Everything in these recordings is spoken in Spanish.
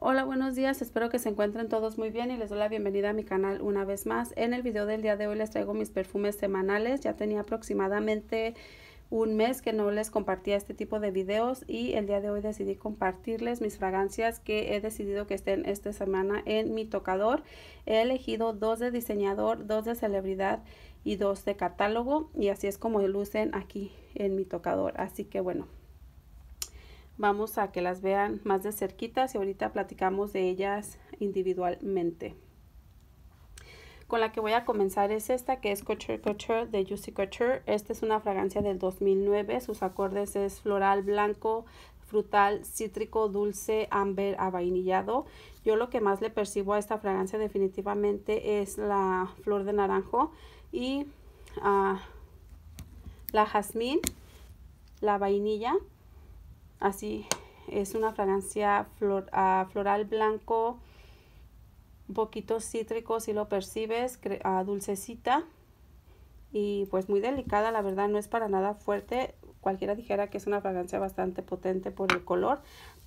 Hola, buenos días, espero que se encuentren todos muy bien y les doy la bienvenida a mi canal una vez más. En el video del día de hoy les traigo mis perfumes semanales, ya tenía aproximadamente un mes que no les compartía este tipo de videos y el día de hoy decidí compartirles mis fragancias que he decidido que estén esta semana en mi tocador. He elegido dos de diseñador, dos de celebridad y dos de catálogo y así es como lucen aquí en mi tocador. Así que bueno, vamos a que las vean más de cerquita y ahorita platicamos de ellas individualmente. Con la que voy a comenzar es esta que es Couture Couture de Juicy Couture. Esta es una fragancia del 2009. Sus acordes es floral blanco, frutal, cítrico, dulce, amber, avainillado. Yo lo que más le percibo a esta fragancia definitivamente es la flor de naranjo y ah, la jazmín, la vainilla así es una fragancia ah, floral blanco un poquito cítrico si lo percibes ah, dulcecita y pues muy delicada la verdad no es para nada fuerte cualquiera dijera que es una fragancia bastante potente por el color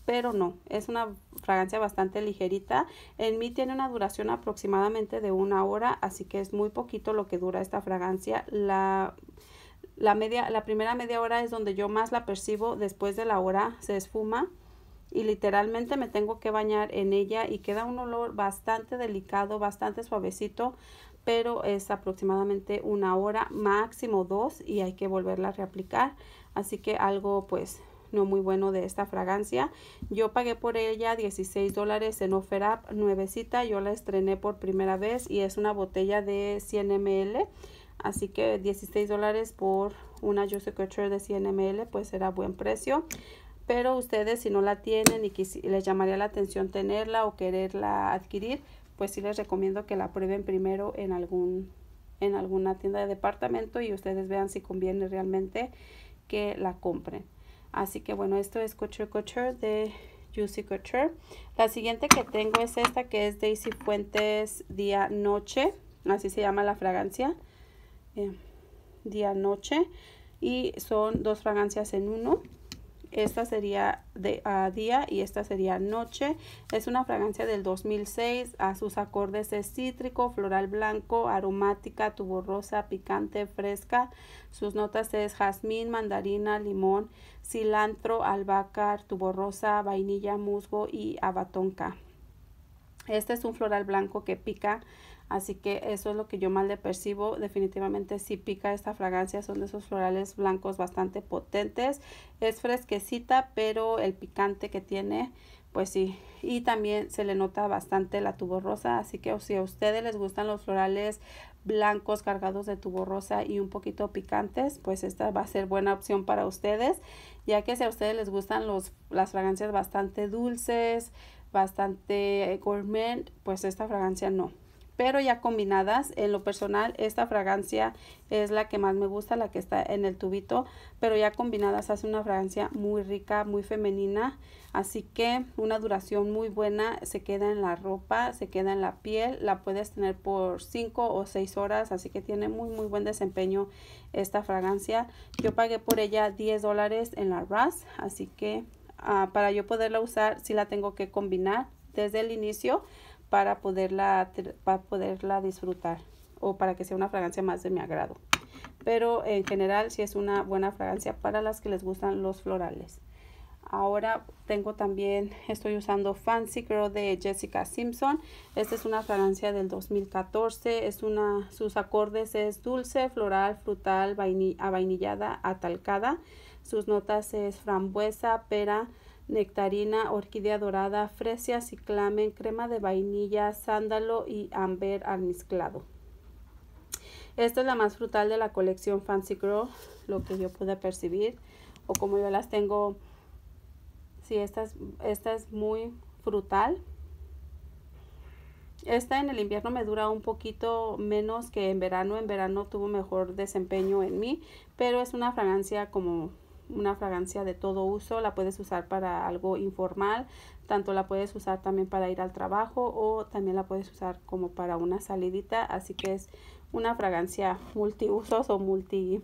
pero no, es una fragancia bastante ligerita. En mí tiene una duración aproximadamente de una hora, así que es muy poquito lo que dura esta fragancia. La la, media, la primera media hora es donde yo más la percibo, después de la hora se esfuma y literalmente me tengo que bañar en ella y queda un olor bastante delicado, bastante suavecito, pero es aproximadamente una hora, máximo dos y hay que volverla a reaplicar. Así que algo pues no muy bueno de esta fragancia. Yo pagué por ella 16 dólares en OfferUp, nuevecita. Yo la estrené por primera vez y es una botella de 100 ml. Así que 16 dólares por una Juicy Couture de 100 ml, pues será buen precio. Pero ustedes si no la tienen y les llamaría la atención tenerla o quererla adquirir, pues sí les recomiendo que la prueben primero en, algún, en alguna tienda de departamento y ustedes vean si conviene realmente que la compren. Así que bueno, esto es Couture Couture de Juicy Couture. La siguiente que tengo es esta que es Daisy Fuentes Día Noche. Así se llama la fragancia. Eh, día noche y son dos fragancias en uno esta sería de día y esta sería noche. Es una fragancia del 2006. A sus acordes es cítrico, floral blanco, aromática, rosa, picante, fresca. Sus notas es jazmín, mandarina, limón, cilantro, albahaca, rosa, vainilla, musgo y abatonca. Este es un floral blanco que pica Así que eso es lo que yo mal le percibo. Definitivamente sí pica esta fragancia. Son de esos florales blancos bastante potentes. Es fresquecita, pero el picante que tiene, pues sí. Y también se le nota bastante la tubo rosa. Así que si a ustedes les gustan los florales blancos cargados de tubo rosa y un poquito picantes, pues esta va a ser buena opción para ustedes. Ya que si a ustedes les gustan los, las fragancias bastante dulces, bastante gourmet, pues esta fragancia no pero ya combinadas. En lo personal, esta fragancia es la que más me gusta, la que está en el tubito, pero ya combinadas hace una fragancia muy rica, muy femenina. Así que una duración muy buena, se queda en la ropa, se queda en la piel, la puedes tener por 5 o 6 horas, así que tiene muy muy buen desempeño esta fragancia. Yo pagué por ella 10 dólares en la RAS, así que ah, para yo poderla usar, si sí la tengo que combinar desde el inicio para poderla, para poderla disfrutar o para que sea una fragancia más de mi agrado. Pero en general sí es una buena fragancia para las que les gustan los florales. Ahora tengo también, estoy usando Fancy Girl de Jessica Simpson. Esta es una fragancia del 2014. Es una, sus acordes es dulce, floral, frutal, avainillada, atalcada. Sus notas es frambuesa, pera, nectarina, orquídea dorada, fresia, ciclamen, crema de vainilla, sándalo y amber almizclado. Esta es la más frutal de la colección Fancy Grow, lo que yo pude percibir. O como yo las tengo, sí, esta esta es muy frutal. Esta en el invierno me dura un poquito menos que en verano. En verano tuvo mejor desempeño en mí, pero es una fragancia como una fragancia de todo uso, la puedes usar para algo informal, tanto la puedes usar también para ir al trabajo o también la puedes usar como para una salidita, así que es una fragancia multiusos o multi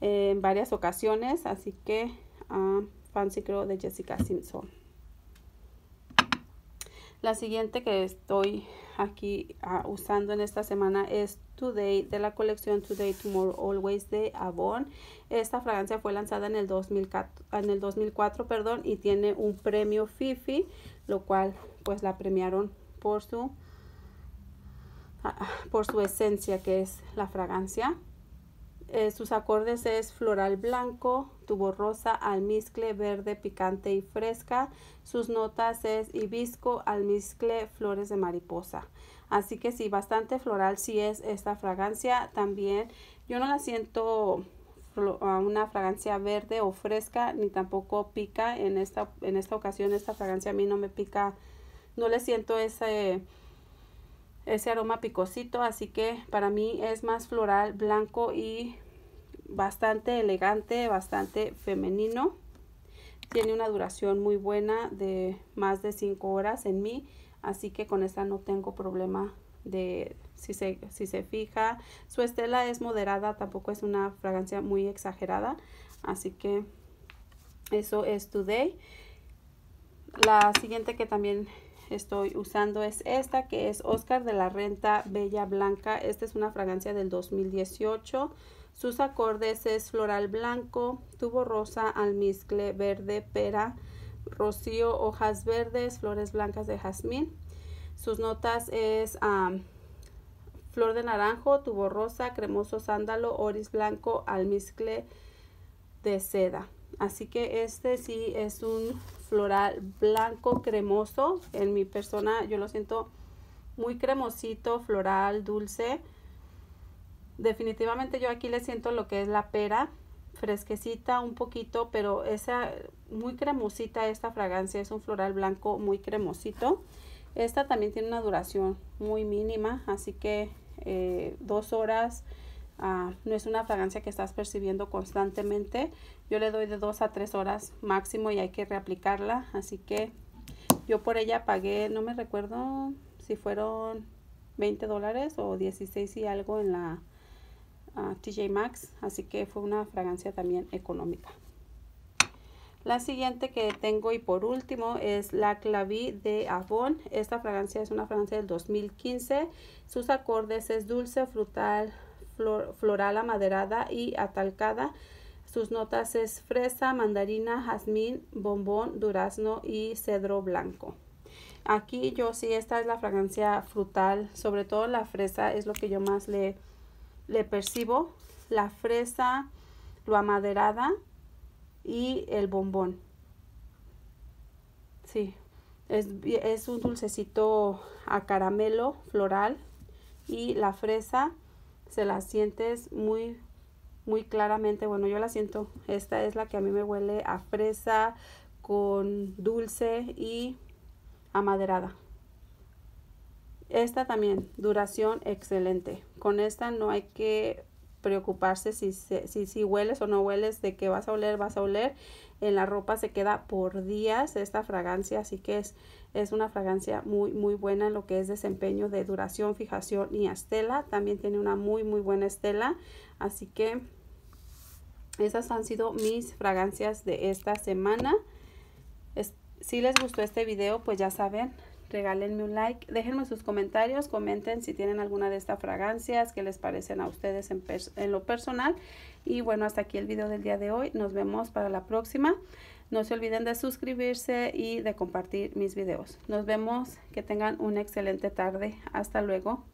eh, en varias ocasiones, así que ah, Fancy Crow de Jessica Simpson. La siguiente que estoy aquí ah, usando en esta semana es Today de la colección Today Tomorrow Always de Avon. Esta fragancia fue lanzada en el 2004, perdón, y tiene un premio Fifi, lo cual pues la premiaron por su, ah, ah, por su esencia que es la fragancia. Eh, sus acordes es floral blanco, tubo rosa, almizcle, verde, picante y fresca. Sus notas es hibisco, almizcle, flores de mariposa. Así que sí, bastante floral sí es esta fragancia. También yo no la siento una fragancia verde o fresca ni tampoco pica en esta en esta ocasión esta fragancia a mí no me pica no le siento ese ese aroma picosito, así que para mí es más floral, blanco y bastante elegante, bastante femenino. Tiene una duración muy buena de más de 5 horas en mí, así que con esta no tengo problema de si se, si se fija. Su estela es moderada, tampoco es una fragancia muy exagerada, así que eso es Today. La siguiente que también estoy usando es esta que es Oscar de la Renta Bella Blanca. Esta es una fragancia del 2018. Sus acordes es floral blanco, tubo rosa, almizcle, verde, pera, rocío, hojas verdes, flores blancas de jazmín. Sus notas es flor de naranjo, tubo rosa, cremoso sándalo, oris blanco, almizcle de seda. Así que este sí es un floral blanco cremoso. En mi persona yo lo siento muy cremosito, floral, dulce. Definitivamente yo aquí le siento lo que es la pera, fresquecita un poquito, pero esa muy cremosita esta fragancia, es un floral blanco muy cremosito. Esta también tiene una duración muy mínima, así que eh, dos horas Ah, no es una fragancia que estás percibiendo constantemente. Yo le doy de 2 a 3 horas máximo y hay que reaplicarla. Así que yo por ella pagué, no me recuerdo si fueron 20 dólares o 16 y algo en la ah, TJ Maxx. Así que fue una fragancia también económica. La siguiente que tengo y por último es la Clavi de Avon. Esta fragancia es una fragancia del 2015. Sus acordes es dulce, frutal, floral amaderada y atalcada. Sus notas es fresa, mandarina, jazmín, bombón, durazno y cedro blanco. Aquí yo sí, esta es la fragancia frutal, sobre todo la fresa es lo que yo más le, le percibo. La fresa, lo amaderada y el bombón. Sí, es, es un dulcecito a caramelo floral y la fresa, se la sientes muy muy claramente, bueno, yo la siento. Esta es la que a mí me huele a fresa con dulce y amaderada. Esta también, duración excelente. Con esta no hay que preocuparse si, si, si hueles o no hueles, de que vas a oler, vas a oler. En la ropa se queda por días esta fragancia, así que es, es una fragancia muy, muy buena en lo que es desempeño de duración, fijación y estela. También tiene una muy, muy buena estela, así que esas han sido mis fragancias de esta semana. si les gustó este video, pues ya saben, regálenme un like, déjenme sus comentarios, comenten si tienen alguna de estas fragancias, que les parecen a ustedes en, en lo personal. Y bueno, hasta aquí el video del día de hoy. Nos vemos para la próxima. No se olviden de suscribirse y de compartir mis videos. Nos vemos. Que tengan una excelente tarde. Hasta luego.